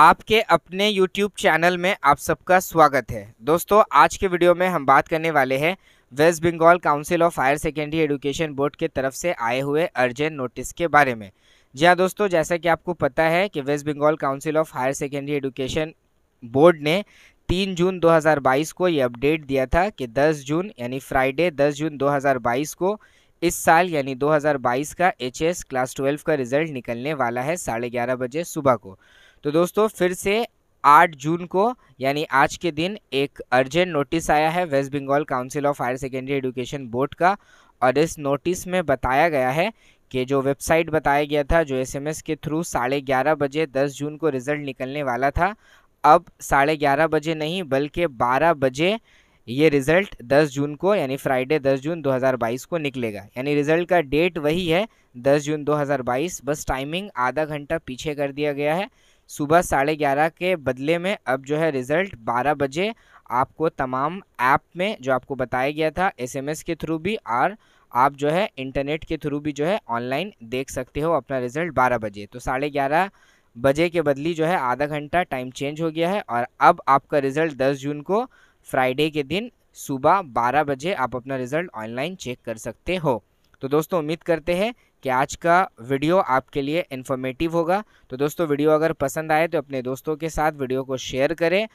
आपके अपने YouTube channel में आप सबका स्वागत है दोस्तों आज के वीडियो में हम बात करने वाले हैं West Bengal Council of Higher Secondary Education board के तरफ से आए हुए अर्जेंट नोटिस के बारे में जी हाँ दोस्तों जैसा कि आपको पता है कि West Bengal Council of Higher Secondary Education board ने तीन जून 2022 को ये अपडेट दिया था कि 10 जून यानी फ्राइडे 10 जून 2022 को इस साल यानी 2022 का एच क्लास ट्वेल्व का रिजल्ट निकलने वाला है साढ़े ग्यारह बजे सुबह को तो दोस्तों फिर से 8 जून को यानी आज के दिन एक अर्जेंट नोटिस आया है West Bengal Council of Higher Secondary Education board का और इस नोटिस में बताया गया है कि जो वेबसाइट बताया गया था जो एसएमएस के थ्रू साढ़े ग्यारह बजे 10 जून को रिज़ल्ट निकलने वाला था अब साढ़े ग्यारह बजे नहीं बल्कि बारह बजे ये रिज़ल्ट 10 जून को यानी फ्राइडे 10 जून 2022 को निकलेगा यानी रिज़ल्ट का डेट वही है 10 जून 2022 बस टाइमिंग आधा घंटा पीछे कर दिया गया है सुबह साढ़े ग्यारह के बदले में अब जो है रिज़ल्ट बारह बजे आपको तमाम ऐप में जो आपको बताया गया था एसएमएस के थ्रू भी और आप जो है इंटरनेट के थ्रू भी जो है ऑनलाइन देख सकते हो अपना रिज़ल्ट बारह बजे तो साढ़े ग्यारह बजे के बदली जो है आधा घंटा टाइम चेंज हो गया है और अब आपका रिज़ल्ट दस जून को फ्राइडे के दिन सुबह बारह बजे आप अपना रिज़ल्ट ऑनलाइन चेक कर सकते हो तो दोस्तों उम्मीद करते हैं कि आज का वीडियो आपके लिए इन्फॉर्मेटिव होगा तो दोस्तों वीडियो अगर पसंद आए तो अपने दोस्तों के साथ वीडियो को शेयर करें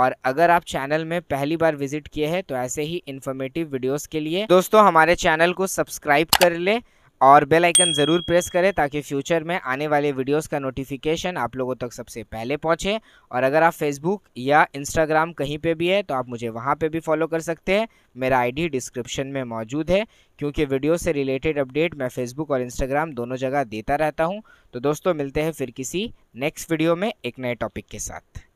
और अगर आप चैनल में पहली बार विजिट किए हैं तो ऐसे ही इन्फॉर्मेटिव वीडियोस के लिए दोस्तों हमारे चैनल को सब्सक्राइब कर लें और बेल आइकन ज़रूर प्रेस करें ताकि फ्यूचर में आने वाले वीडियोस का नोटिफिकेशन आप लोगों तक सबसे पहले पहुंचे और अगर आप फेसबुक या इंस्टाग्राम कहीं पे भी है तो आप मुझे वहां पे भी फॉलो कर सकते हैं मेरा आईडी डिस्क्रिप्शन में मौजूद है क्योंकि वीडियो से रिलेटेड अपडेट मैं फेसबुक और इंस्टाग्राम दोनों जगह देता रहता हूँ तो दोस्तों मिलते हैं फिर किसी नेक्स्ट वीडियो में एक नए टॉपिक के साथ